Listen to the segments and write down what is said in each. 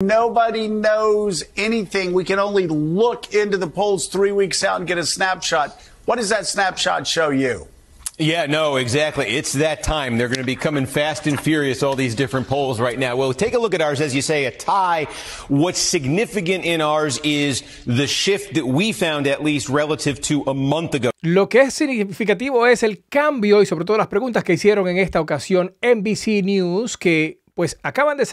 Nobody knows anything. We can only look into the polls three weeks out and get a snapshot. What does that snapshot show you? Yeah, no, exactly. It's that time. They're going to be coming fast and furious, all these different polls right now. Well, take a look at ours. As you say, a tie. What's significant in ours is the shift that we found, at least relative to a month ago. Lo que es significativo es el cambio y sobre todo las preguntas que hicieron en esta ocasión NBC News, que Pues acaban de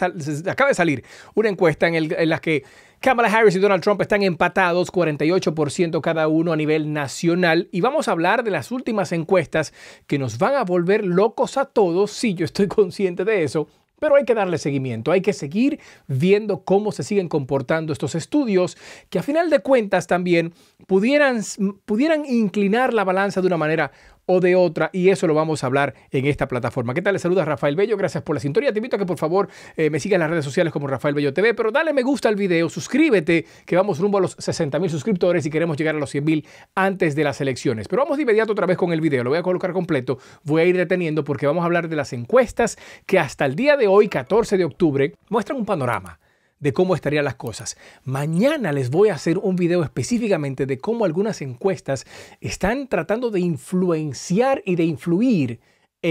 acaba de salir una encuesta en, la que Kamala Harris y Donald Trump están empatados, 48% cada uno a nivel nacional. Y vamos a hablar de las últimas encuestas que nos van a volver locos a todos, sí, yo estoy consciente de eso. Pero hay que darle seguimiento, hay que seguir viendo cómo se siguen comportando estos estudios, que a final de cuentas también pudieran, pudieran inclinar la balanza de una manera o de otra, y eso lo vamos a hablar en esta plataforma. ¿Qué tal? Les saluda Rafael Bello, gracias por la sintonía. Te invito a que por favor eh, me sigas en las redes sociales como Rafael Bello TV, pero dale me gusta al video, suscríbete, que vamos rumbo a los 60 mil suscriptores y queremos llegar a los 100 mil antes de las elecciones. Pero vamos de inmediato otra vez con el video, lo voy a colocar completo, voy a ir deteniendo porque vamos a hablar de las encuestas que hasta el día de hoy, 14 de octubre, muestran un panorama de cómo estarían las cosas. Mañana les voy a hacer un video específicamente de cómo algunas encuestas están tratando de influenciar y de influir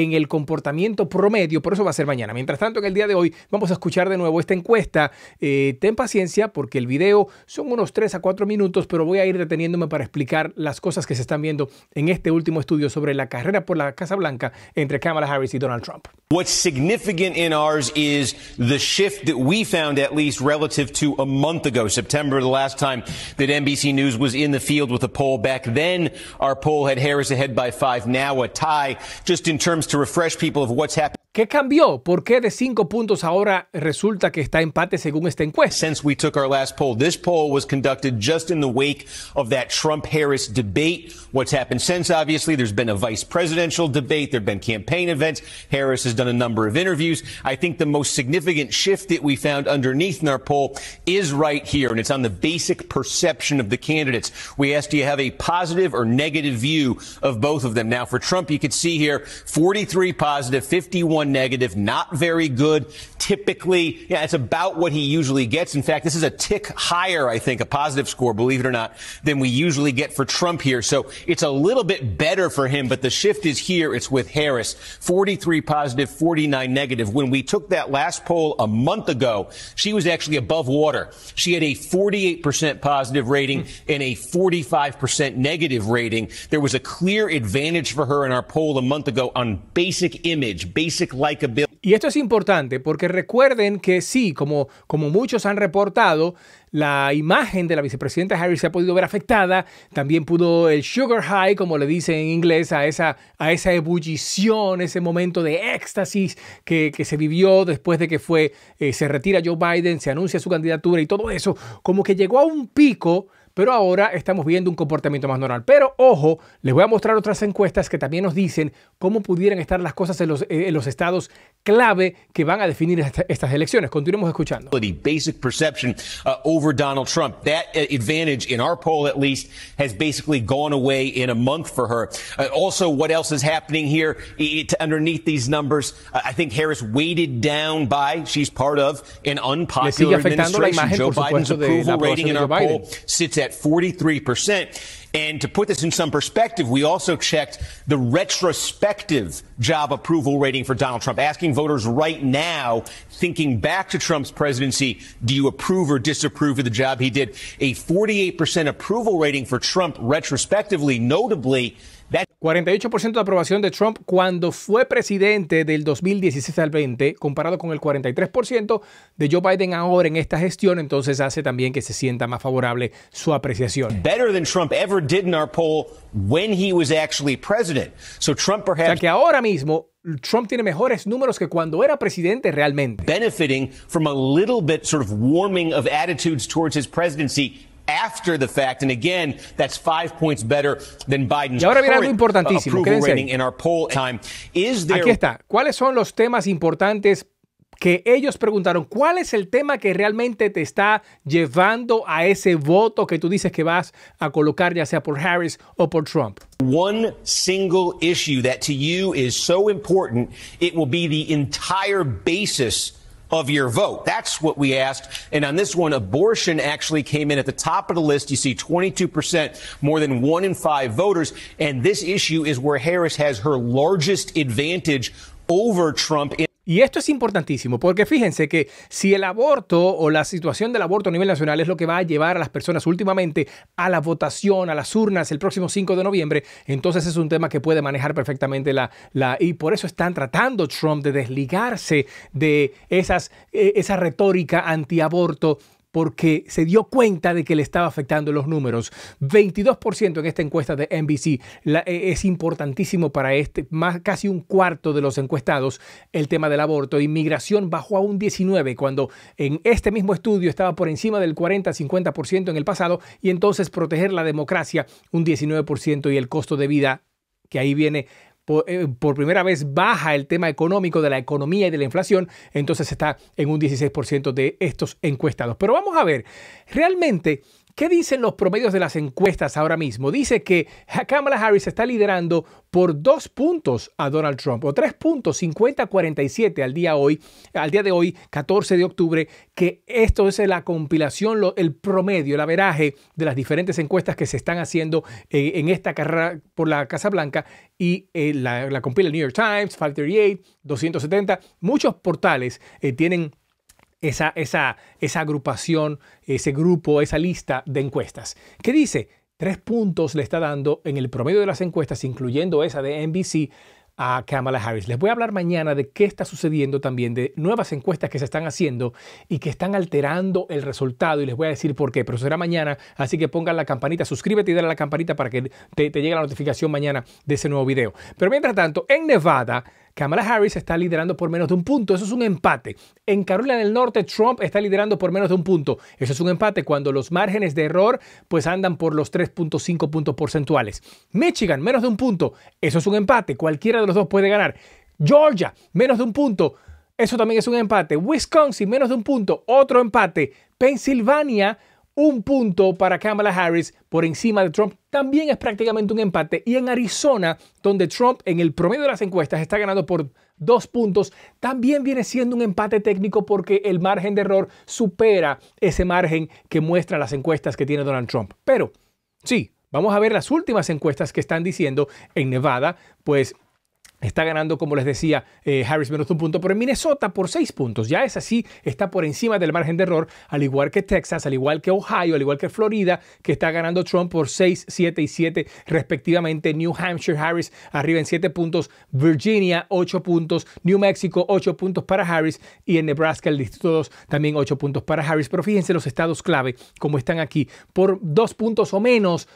en el comportamiento promedio, por eso va a ser mañana. Mientras tanto, en el día de hoy vamos a escuchar de nuevo esta encuesta. Eh, ten paciencia porque el video son unos 3 a 4 minutos, pero voy a ir deteniéndome para explicar las cosas que se están viendo en este último estudio sobre la carrera por la Casa Blanca entre Kamala Harris y Donald Trump. What's significant in ours is the shift that we found at least relative to a month ago, September, the last time that NBC News was in the field with a poll. Back then, our poll had Harris ahead by five, now a tie. Just in terms to refresh people of what's happening ¿Qué cambió? ¿Por qué de cinco puntos ahora resulta que está empate según esta encuesta? Since we took our last poll, this poll was conducted just in the wake of that Trump-Harris debate. What's happened since? Obviously, there's been a vice presidential debate. There've been campaign events. Harris has done a number of interviews. I think the most significant shift that we found underneath in our poll is right here, and it's on the basic perception of the candidates. We asked, do you have a positive or negative view of both of them? Now, for Trump, you can see here 43 positive, 51 one negative, not very good. Typically, yeah, it's about what he usually gets. In fact, this is a tick higher, I think, a positive score, believe it or not, than we usually get for Trump here. So it's a little bit better for him, but the shift is here. It's with Harris. 43 positive, 49 negative. When we took that last poll a month ago, she was actually above water. She had a 48% positive rating and a 45% negative rating. There was a clear advantage for her in our poll a month ago on basic image, basic Y esto es importante porque recuerden que sí, como, como muchos han reportado, la imagen de la vicepresidenta Harris se ha podido ver afectada. También pudo el sugar high, como le dicen en inglés, a esa, a esa ebullición, ese momento de éxtasis que, se vivió después de que fue, eh, se retira Joe Biden, se anuncia su candidatura y todo eso, como que llegó a un pico pero ahora estamos viendo un comportamiento más normal. Pero ojo, les voy a mostrar otras encuestas que también nos dicen cómo pudieran estar las cosas en los, eh, los estados clave que van a definir estas elecciones. Continuemos escuchando. Basic perception uh, over Donald Trump. That uh, advantage, in our poll at least, has basically gone away in a month for her. Uh, also, what else is happening here underneath these numbers? Uh, I think Harris weighted down by, she's part of an unpopular administration. La imagen, Joe Biden. at 43%. And to put this in some perspective, we also checked the retrospective job approval rating for Donald Trump, asking voters right now, thinking back to Trump's presidency, do you approve or disapprove of the job he did? A 48% approval rating for Trump retrospectively, notably. That 48% de aprobación de Trump cuando fue presidente del 2016 al 20, comparado con el 43% de Joe Biden ahora en esta gestión, entonces hace también que se sienta más favorable su apreciación. Better than Trump ever did in our poll when he was actually president. So Trump perhaps. O sea que ahora mismo Trump tiene mejores números que cuando era presidente realmente. Benefiting from a little bit sort of warming of attitudes towards his presidency after the fact. And again, that's five points better than Biden's y ahora viene algo importantísimo. Quédense ahí. In our poll time. Is there... Aquí está. ¿Cuáles son los temas importantes que ellos preguntaron, ¿cuál es el tema que realmente te está llevando a ese voto que tú dices que vas a colocar ya sea por Harris o por Trump? One single issue that to you is so important, it will be the entire basis of your vote. That's what we asked. And on this one, abortion actually came in at the top of the list. You see 22%, more than one in five voters. And this issue is where Harris has her largest advantage over Trump in Y esto es importantísimo, porque fíjense que si el aborto o la situación del aborto a nivel nacional es lo que va a llevar a las personas últimamente a la votación, a las urnas el próximo 5 de noviembre, entonces es un tema que puede manejar perfectamente la... la y por eso están tratando Trump de desligarse de esas, e, esa retórica antiaborto porque se dio cuenta de que le estaba afectando los números. 22% en esta encuesta de NBC eh, es importantísimo para este, más, casi un cuarto de los encuestados, el tema del aborto. Inmigración bajó a un 19 cuando en este mismo estudio estaba por encima del 40-50% en el pasado y entonces proteger la democracia un 19% y el costo de vida que ahí viene eh, por, primera vez baja el tema económico de la economía y de la inflación, entonces está en un 16% de estos encuestados. Pero vamos a ver, realmente ¿Qué dicen los promedios de las encuestas ahora mismo? Dice que Kamala Harris está liderando por dos puntos a Donald Trump, o tres puntos, 50-47 al día hoy, al día de hoy, 14 de octubre, que esto es la compilación, el promedio, el averaje de las diferentes encuestas que se están haciendo eh, en esta carrera por la Casa Blanca y eh, la, compila el New York Times, 538, 270, muchos portales eh, tienen esa, esa, agrupación, ese grupo, esa lista de encuestas. ¿Qué dice? Tres puntos le está dando en el promedio de las encuestas, incluyendo esa de NBC, a Kamala Harris. Les voy a hablar mañana de qué está sucediendo también, de nuevas encuestas que se están haciendo y que están alterando el resultado y les voy a decir por qué, pero será mañana, así que pongan la campanita, suscríbete y dale a la campanita para que te llegue la notificación mañana de ese nuevo video. Pero mientras tanto, en Nevada Kamala Harris está liderando por menos de un punto. Eso es un empate. En Carolina del Norte, Trump está liderando por menos de un punto. Eso es un empate cuando los márgenes de error pues andan por los 3.5 puntos porcentuales. Michigan, menos de un punto. Eso es un empate. Cualquiera de los dos puede ganar. Georgia, menos de un punto. Eso también es un empate. Wisconsin, menos de un punto. Otro empate. Pensilvania, un punto para Kamala Harris por encima de Trump también es prácticamente un empate. Y en Arizona, donde Trump en el promedio de las encuestas está ganando por dos puntos, también viene siendo un empate técnico porque el margen de error supera ese margen que muestra las encuestas que tiene Donald Trump. Pero, sí, vamos a ver las últimas encuestas que están diciendo en Nevada, pues Está ganando, como les decía, eh, Harris menos un punto, pero en Minnesota por seis puntos. Ya es así, está por encima del margen de error, al igual que Texas, al igual que Ohio, al igual que Florida, que está ganando Trump por seis, siete y siete, respectivamente. New Hampshire, Harris arriba en siete puntos, Virginia ocho puntos, New Mexico ocho puntos para Harris y en Nebraska el Distrito 2 también ocho puntos para Harris. Pero fíjense los estados clave como están aquí. Por dos puntos o menos,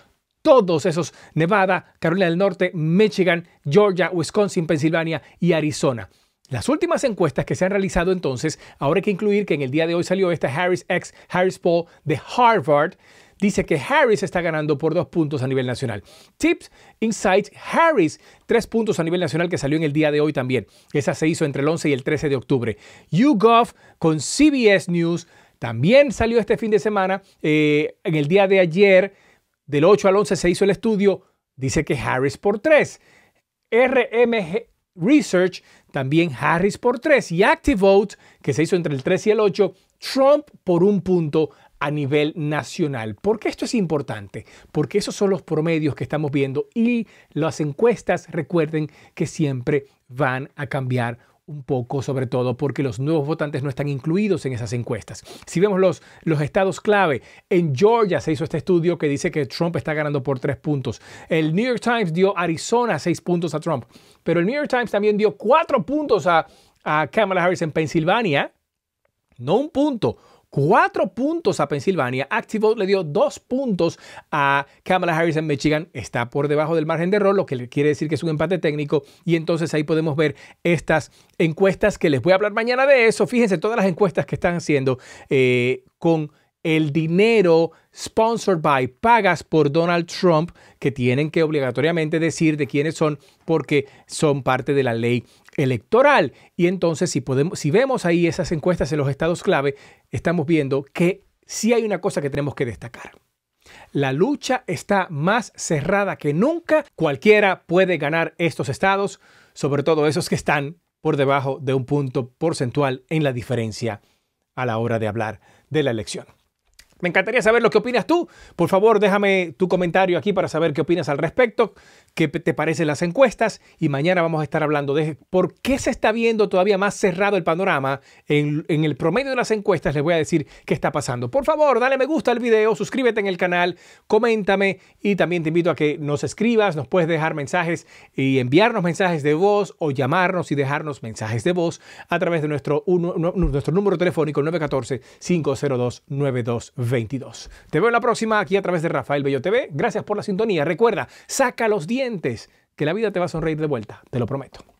todos esos, Nevada, Carolina del Norte, Michigan, Georgia, Wisconsin, Pensilvania y Arizona. Las últimas encuestas que se han realizado entonces, ahora hay que incluir que en el día de hoy salió esta Harris ex Harris Poll de Harvard, dice que Harris está ganando por dos puntos a nivel nacional. Tips, Insights, Harris, tres puntos a nivel nacional que salió en el día de hoy también. Esa se hizo entre el 11 y el 13 de octubre. YouGov con CBS News también salió este fin de semana, eh, en el día de ayer del 8 al 11 se hizo el estudio, dice que Harris por 3. RMG Research, también Harris por 3. Y ActiveVote, que se hizo entre el 3 y el 8, Trump por un punto a nivel nacional. ¿Por qué esto es importante? Porque esos son los promedios que estamos viendo y las encuestas, recuerden que siempre van a cambiar un poco, sobre todo porque los nuevos votantes no están incluidos en esas encuestas. Si vemos los, los estados clave, en Georgia se hizo este estudio que dice que Trump está ganando por tres puntos. El New York Times dio Arizona seis puntos a Trump, pero el New York Times también dio cuatro puntos a, a Kamala Harris en Pensilvania. No un punto, cuatro puntos a Pensilvania. Activo le dio dos puntos a Kamala Harris en Michigan. Está por debajo del margen de error, lo que quiere decir que es un empate técnico. Y entonces ahí podemos ver estas encuestas que les voy a hablar mañana de eso. Fíjense todas las encuestas que están haciendo eh, con el dinero sponsored by pagas por Donald Trump que tienen que obligatoriamente decir de quiénes son porque son parte de la ley electoral. Y entonces si podemos si vemos ahí esas encuestas en los estados clave, estamos viendo que sí hay una cosa que tenemos que destacar. La lucha está más cerrada que nunca. Cualquiera puede ganar estos estados, sobre todo esos que están por debajo de un punto porcentual en la diferencia a la hora de hablar de la elección. Me encantaría saber lo que opinas tú. Por favor, déjame tu comentario aquí para saber qué opinas al respecto qué te parecen las encuestas y mañana vamos a estar hablando de por qué se está viendo todavía más cerrado el panorama en, el promedio de las encuestas. Les voy a decir qué está pasando. Por favor, dale me gusta al video, suscríbete en el canal, coméntame y también te invito a que nos escribas, nos puedes dejar mensajes y enviarnos mensajes de voz o llamarnos y dejarnos mensajes de voz a través de nuestro, nuestro número telefónico 914-502-9222. Te veo en la próxima aquí a través de Rafael Bello TV. Gracias por la sintonía. Recuerda, saca los dientes que la vida te va a sonreír de vuelta, te lo prometo.